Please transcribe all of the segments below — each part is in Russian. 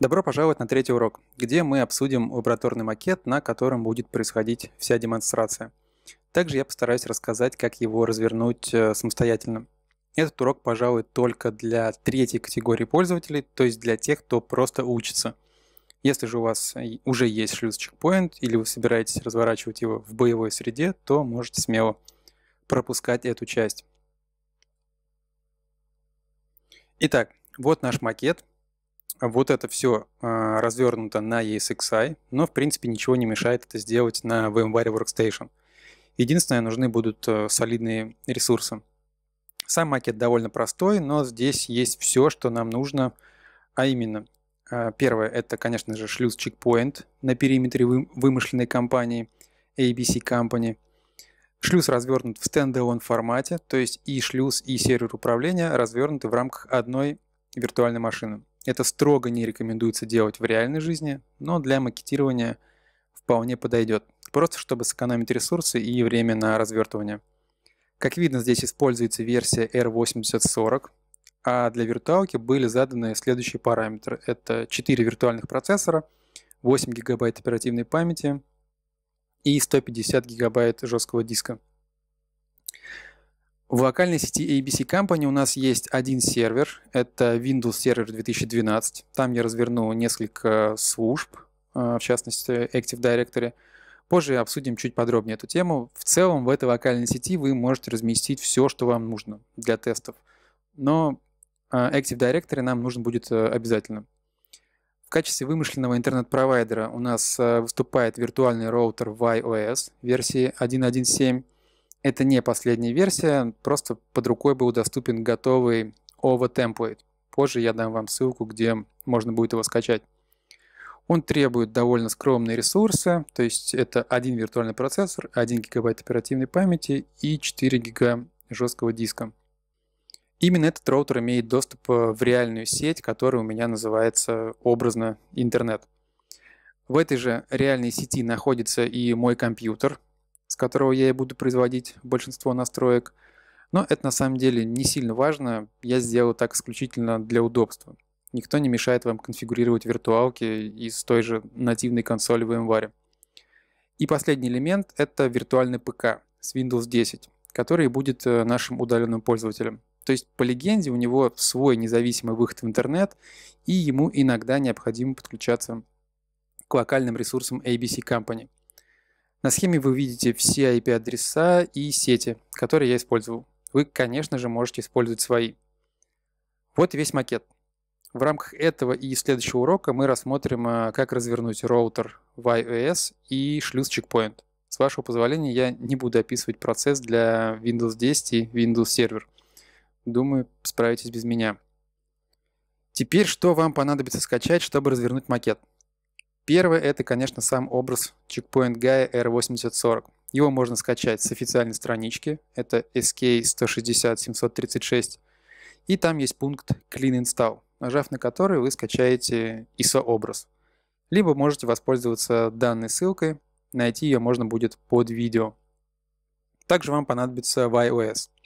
Добро пожаловать на третий урок, где мы обсудим лабораторный макет, на котором будет происходить вся демонстрация. Также я постараюсь рассказать, как его развернуть э, самостоятельно. Этот урок, пожалуй, только для третьей категории пользователей, то есть для тех, кто просто учится. Если же у вас уже есть шлюз чекпоинт или вы собираетесь разворачивать его в боевой среде, то можете смело пропускать эту часть. Итак, вот наш макет. Вот это все э, а, развернуто на ESXi, но в принципе ничего не мешает это сделать на VMware Workstation. Единственное, нужны будут э, солидные ресурсы. Сам макет довольно простой, но здесь есть все, что нам нужно, а именно э, первое это, конечно же, шлюз чекпоинт на периметре вы, вымышленной компании ABC Company – Шлюз развернут в стендалон формате, то есть и шлюз, и сервер управления развернуты в рамках одной виртуальной машины. Это строго не рекомендуется делать в реальной жизни, но для макетирования вполне подойдет, просто чтобы сэкономить ресурсы и время на развертывание. Как видно, здесь используется версия R8040, а для виртуалки были заданы следующие параметры. Это 4 виртуальных процессора, 8 гигабайт оперативной памяти, и 150 гигабайт жесткого диска. В локальной сети ABC Company у нас есть один сервер, это Windows Server 2012. Там я разверну несколько служб, э, в частности Active Directory. Позже обсудим чуть подробнее эту тему. В целом в этой локальной сети вы можете разместить все, что вам нужно для тестов. Но э, Active Directory нам нужен будет э, обязательно. В качестве вымышленного интернет-провайдера у нас э, выступает виртуальный роутер YOS версии 1.1.7. Это не последняя версия, просто под рукой был доступен готовый OVA темплейт. Позже я дам вам ссылку, где можно будет его скачать. Он требует довольно скромные ресурсы, то есть это один виртуальный процессор, 1 гигабайт оперативной памяти и 4 гига жесткого диска. Именно этот роутер имеет доступ э, в реальную сеть, которая у меня называется образно интернет. В этой же реальной сети находится и мой компьютер, с которого я и буду производить большинство настроек. Но это на самом деле не сильно важно, я сделал так исключительно для удобства. Никто не мешает вам конфигурировать виртуалки из той же нативной консоли в VMware. И последний элемент — это виртуальный ПК с Windows 10, который будет э, нашим удаленным пользователем. То есть, по легенде, у него свой независимый выход в интернет, и ему иногда необходимо подключаться к локальным ресурсам ABC Company. На схеме вы видите все IP-адреса и сети, которые я использовал. Вы, конечно же, можете использовать свои. Вот весь макет. В рамках этого и следующего урока мы рассмотрим, а, как развернуть роутер в iOS и шлюз чекпоинт. С вашего позволения я не буду описывать процесс для Windows 10 и Windows Server – Думаю, справитесь без меня. Теперь что вам понадобится скачать, чтобы развернуть макет? Первое – это, конечно, сам образ Checkpoint Guy R8040. Его можно скачать с официальной странички, это SK160736, и там есть пункт Clean Install, нажав на который вы скачаете ISO-образ. Либо можете воспользоваться данной ссылкой, найти ее можно будет под видео. Также вам понадобится YOS –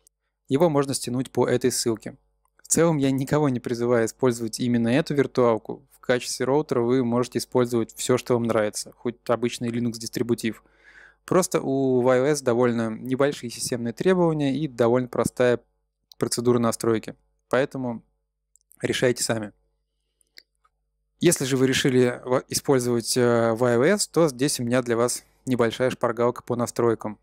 его можно стянуть по этой ссылке. В целом я никого не призываю использовать именно эту виртуалку. В качестве роутера вы можете использовать все, что вам нравится, хоть обычный Linux дистрибутив. Просто у iOS довольно небольшие системные требования и довольно простая процедура настройки. Поэтому решайте сами. Если же вы решили использовать э, iOS, то здесь у меня для вас небольшая шпаргалка по настройкам.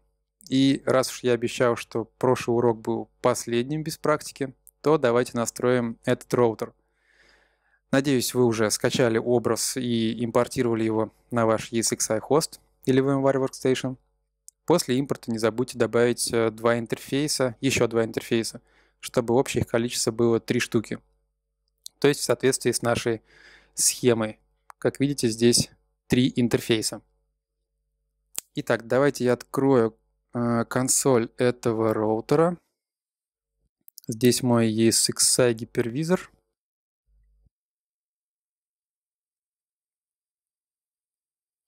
И раз уж я обещал, что прошлый урок был последним без практики, то давайте настроим этот роутер. Надеюсь, вы уже скачали образ и импортировали его на ваш ESXi Host или VMware Workstation. После импорта не забудьте добавить э, два интерфейса, еще два интерфейса, чтобы общее их количество было три штуки. То есть в соответствии с нашей схемой. Как видите, здесь три интерфейса. Итак, давайте я открою а, консоль этого роутера. Здесь мой ESXi гипервизор.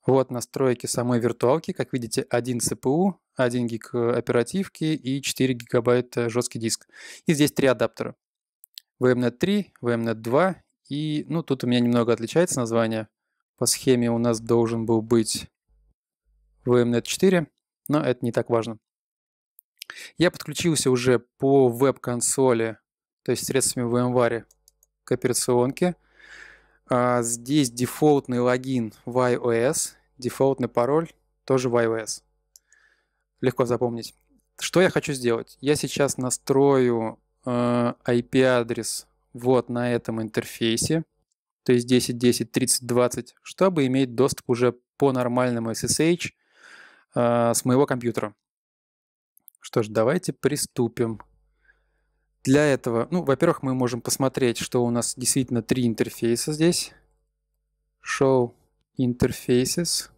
Вот настройки самой виртуалки. Как видите, один CPU, 1 гиг э, оперативки и 4 гигабайта э, жесткий диск. И здесь три адаптера. VMNet 3, VMNet 2 и... Ну, тут у меня немного отличается название. По схеме у нас должен был быть VMNet 4 но это не так важно. Я подключился уже по веб-консоли, то есть средствами VMware к операционке. А, здесь дефолтный логин в iOS, дефолтный пароль тоже в iOS. Легко запомнить. Что я хочу сделать? Я сейчас настрою IP-адрес а, вот на этом интерфейсе, то есть 10, 10, 30, 20, чтобы иметь доступ уже по нормальному SSH э, с моего компьютера. Что ж, давайте приступим. Для этого, ну, во-первых, мы можем посмотреть, что у нас действительно три интерфейса здесь. Show interfaces.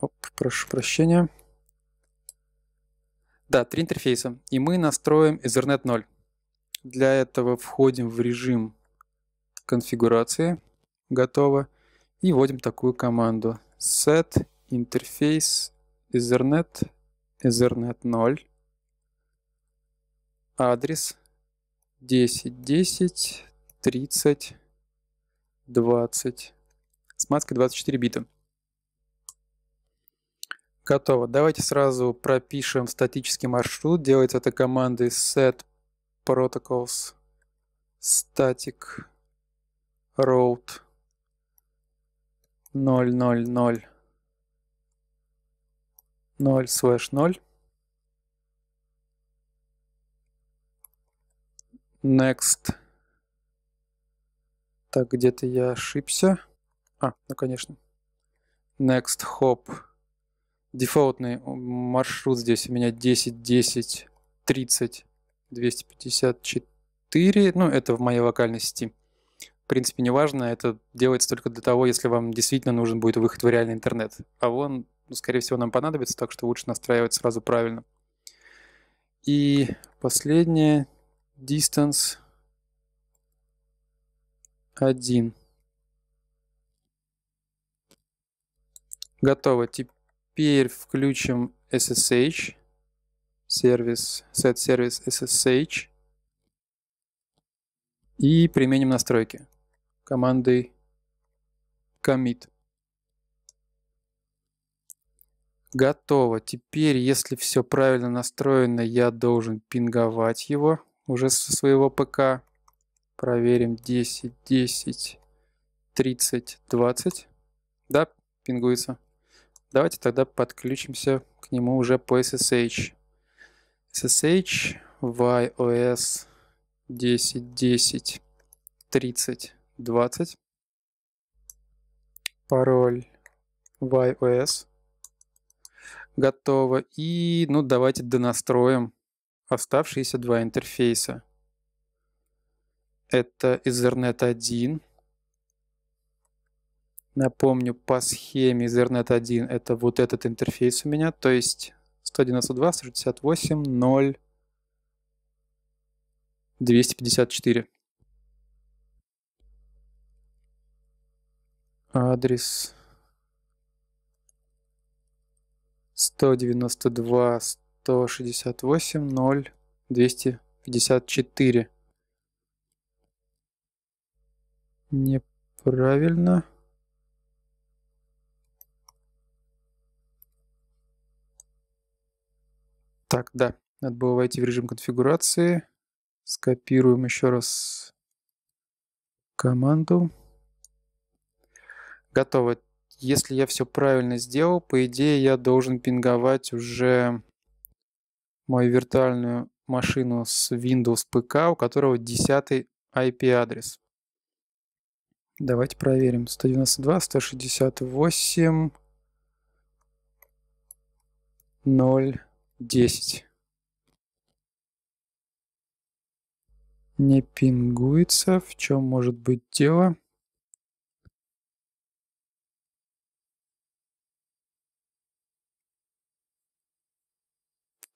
Оп, прошу прощения. Да, три интерфейса. И мы настроим Ethernet 0. Для этого входим в режим конфигурации. Готово. И вводим такую команду set interface Ethernet, Ethernet 0, адрес 1010 30 20 с маской 24 бита. Готово. Давайте сразу пропишем статический маршрут. Делается это командой set protocols static route ноль 0 ноль ноль слэш ноль Next. Так, где-то я ошибся. А, ну конечно. Next hop. Дефолтный маршрут здесь у меня 10, 10, 30, 254. Ну, это в моей локальной сети в принципе, не важно. Это делается только для того, если вам действительно нужен будет выход в реальный интернет. А вон, ну, скорее всего, нам понадобится, так что лучше настраивать сразу правильно. И последнее. Distance 1. Готово. Теперь включим SSH. Сервис, set сервис SSH. И применим настройки командой commit. Готово. Теперь, если все правильно настроено, я должен пинговать его уже со своего ПК. Проверим 10, 10, 30, 20. Да, пингуется. Давайте тогда подключимся к нему уже по SSH. SSH YOS 10, 10, 30. 20. Пароль YOS. Готово. И, ну, давайте донастроим оставшиеся два интерфейса. Это Ethernet 1. Напомню, по схеме Ethernet 1 это вот этот интерфейс у меня, то есть 192, 168, 0, 254. Адрес 192 168 0 254. Неправильно. Так, да, надо было войти в режим конфигурации. Скопируем еще раз команду. Готово. Если я все правильно сделал, по идее я должен пинговать уже мою виртуальную машину с Windows ПК, у которого 10 IP-адрес. Давайте проверим. 192, 168, 0, 10. Не пингуется. В чем может быть дело?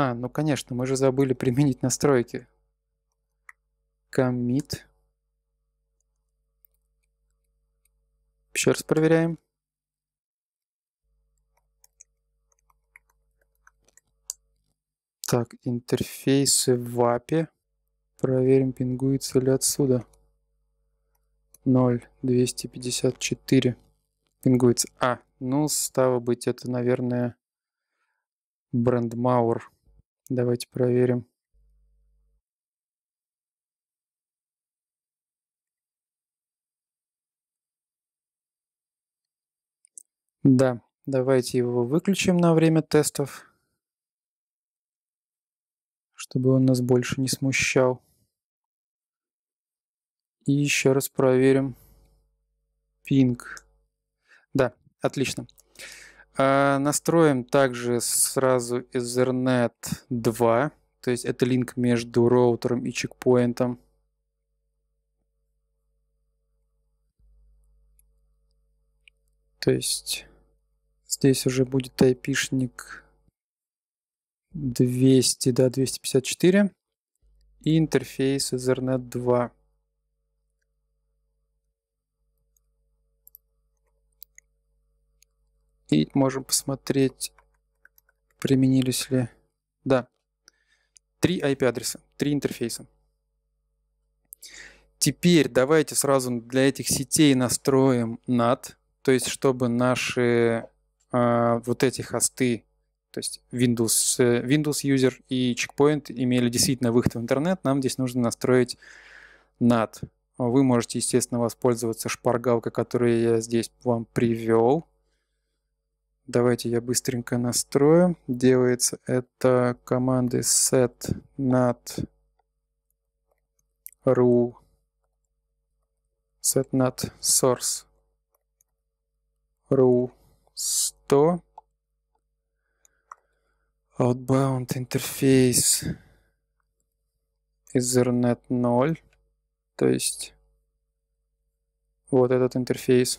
А, ну конечно, мы же забыли применить настройки. Commit. Еще раз проверяем. Так, интерфейсы в API. Проверим, пингуется ли отсюда. 0,254 пингуется. А, ну, стало быть, это, наверное, брендмауэр. Давайте проверим. Да, давайте его выключим на время тестов, чтобы он нас больше не смущал. И еще раз проверим пинг. Да, отлично. А, настроим также сразу Ethernet 2, то есть это линк между роутером и чекпоинтом. То есть здесь уже будет айпишник 200, да, 254 и интерфейс Ethernet 2. И можем посмотреть, применились ли... Да, три IP-адреса, три интерфейса. Теперь давайте сразу для этих сетей настроим NAT, то есть чтобы наши э, вот эти хосты, то есть Windows, э, Windows User и Checkpoint имели действительно выход в интернет, нам здесь нужно настроить NAT. Вы можете, естественно, воспользоваться шпаргалкой, которую я здесь вам привел. Давайте я быстренько настрою. Делается это команды set nat ru set nat source ru 100 outbound interface Ethernet 0, то есть вот этот интерфейс.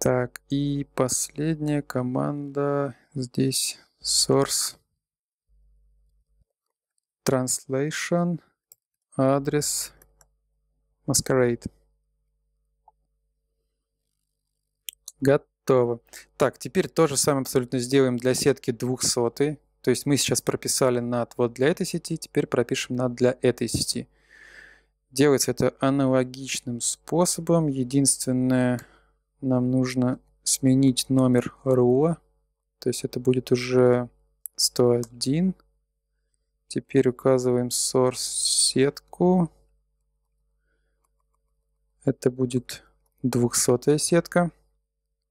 Так, и последняя команда здесь source translation адрес masquerade. Готово. Так, теперь то же самое абсолютно сделаем для сетки 200. То есть мы сейчас прописали NAT вот для этой сети, теперь пропишем NAT для этой сети. Делается это аналогичным способом. Единственное, нам нужно сменить номер рула. То есть это будет уже 101. Теперь указываем source сетку. Это будет 200 сетка.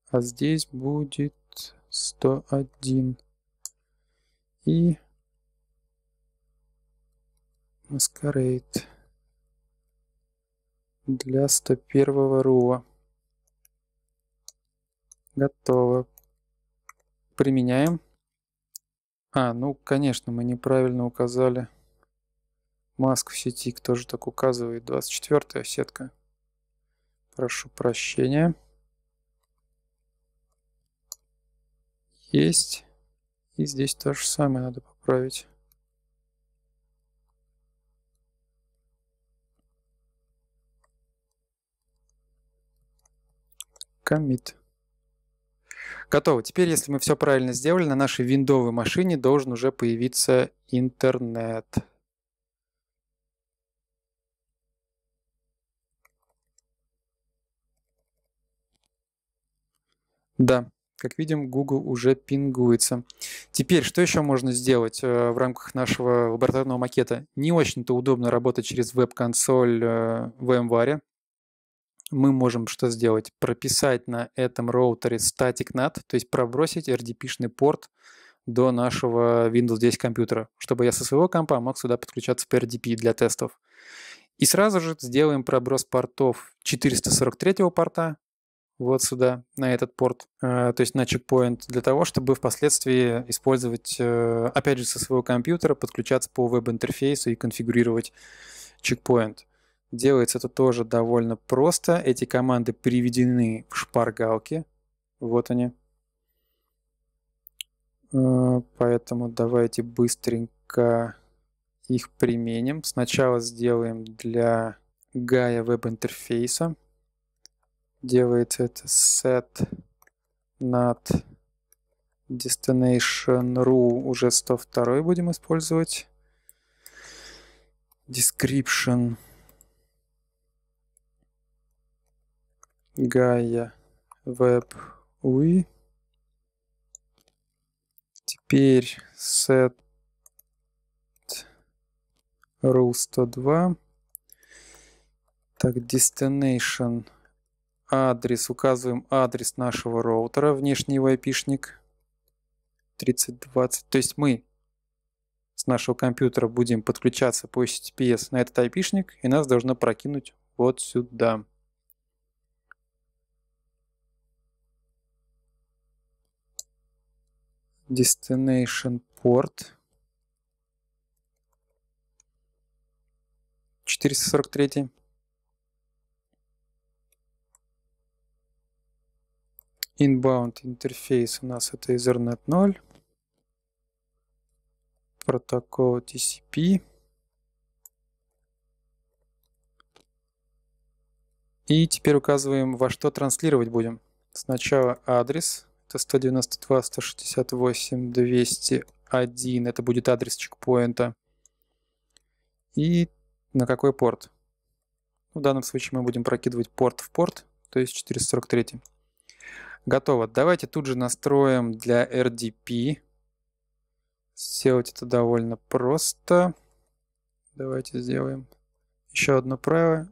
А здесь будет 101. И маскарейт для 101 рула. Готово. Применяем. А, ну, конечно, мы неправильно указали маску сети. Кто же так указывает? 24 сетка. Прошу прощения. Есть. И здесь то же самое надо поправить. Commit. Готово. Теперь, если мы все правильно сделали, на нашей виндовой машине должен уже появиться интернет. Да, как видим, Google уже пингуется. Теперь, что еще можно сделать э, в рамках нашего лабораторного макета? Не очень-то удобно работать через веб-консоль э, в VMware мы можем что сделать? Прописать на этом роутере static NAT, то есть пробросить RDP-шный порт до нашего Windows 10 компьютера, чтобы я со своего компа мог сюда подключаться по RDP для тестов. И сразу же сделаем проброс портов 443 порта вот сюда, на этот порт, э, то есть на чекпоинт, для того, чтобы впоследствии использовать, э, опять же, со своего компьютера, подключаться по веб-интерфейсу и конфигурировать чекпоинт. Делается это тоже довольно просто. Эти команды приведены в шпаргалке. Вот они. Э, поэтому давайте быстренько их применим. Сначала сделаем для Гая веб-интерфейса. Делается это set над destination.ru уже 102 будем использовать. Description Гая веб уи. Теперь set rule 102. Так, destination адрес. Указываем адрес нашего роутера, внешний его IP-шник 3020. То есть мы с нашего компьютера будем подключаться по HTTPS на этот IP-шник, и нас должно прокинуть вот сюда. Destination порт. 443. Inbound интерфейс у нас это Ethernet 0. Протокол TCP. И теперь указываем, во что транслировать будем. Сначала адрес это 192, 168, 201. Это будет адрес чекпоинта. И на какой порт? Ну, в данном случае мы будем прокидывать порт в порт, то есть 443. Готово. Давайте тут же настроим для RDP. Сделать это довольно просто. Давайте сделаем еще одно правило.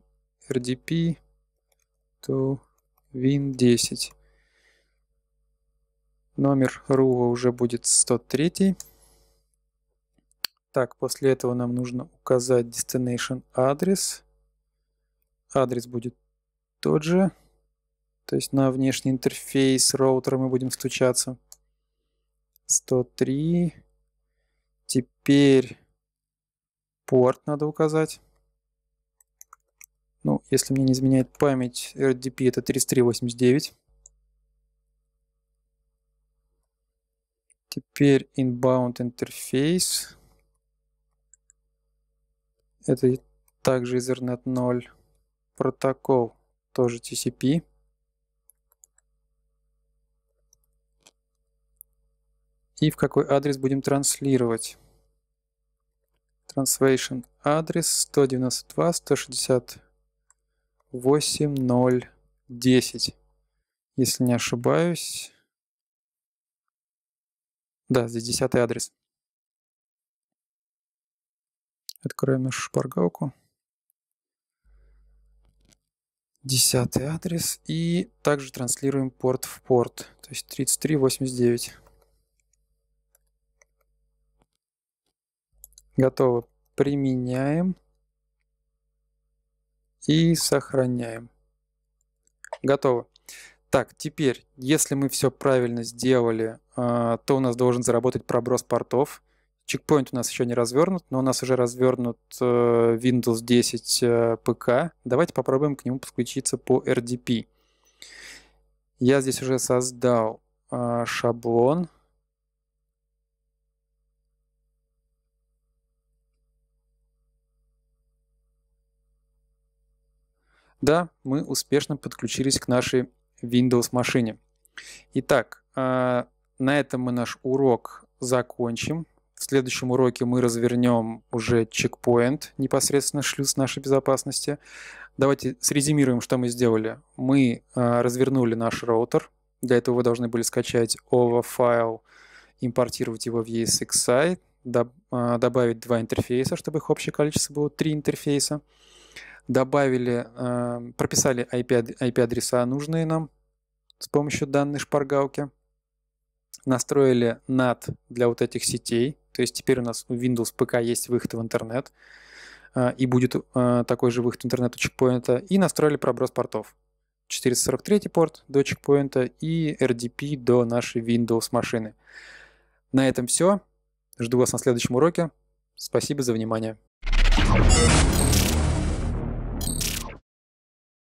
RDP to Win 10. Номер рува уже будет 103. Так, после этого нам нужно указать destination адрес. Адрес будет тот же. То есть на внешний интерфейс роутера мы будем стучаться. 103. Теперь порт надо указать. Ну, если мне не изменяет память, RDP это 3389. Теперь inbound интерфейс. Это также Ethernet 0. Протокол тоже TCP. И в какой адрес будем транслировать. Translation адрес 192.168.0.10. Если не ошибаюсь. Да, здесь десятый адрес. Откроем нашу шпаргалку. Десятый адрес. И также транслируем порт в порт. То есть 3389. Готово. Применяем. И сохраняем. Готово. Так, теперь, если мы все правильно сделали, а, то у нас должен заработать проброс портов. Чекпоинт у нас еще не развернут, но у нас уже развернут э, Windows 10 э, ПК. Давайте попробуем к нему подключиться по RDP. Я здесь уже создал а, шаблон. Да, мы успешно подключились к нашей Windows машине. Итак, а, на этом мы наш урок закончим. В следующем уроке мы развернем уже чекпоинт, непосредственно шлюз нашей безопасности. Давайте срезюмируем, что мы сделали. Мы а, развернули наш роутер. Для этого вы должны были скачать OVA файл, импортировать его в ESXi, а, добавить два интерфейса, чтобы их общее количество было три интерфейса добавили, эм, прописали IP-адреса нужные нам с помощью данной шпаргалки, настроили NAT для вот этих сетей, то есть теперь у нас у Windows ПК есть выход в интернет, э, и будет э, такой же выход в интернет у чекпоинта, и настроили проброс портов. 443 порт до чекпоинта и RDP до нашей Windows машины. На этом все. Жду вас на следующем уроке. Спасибо за внимание.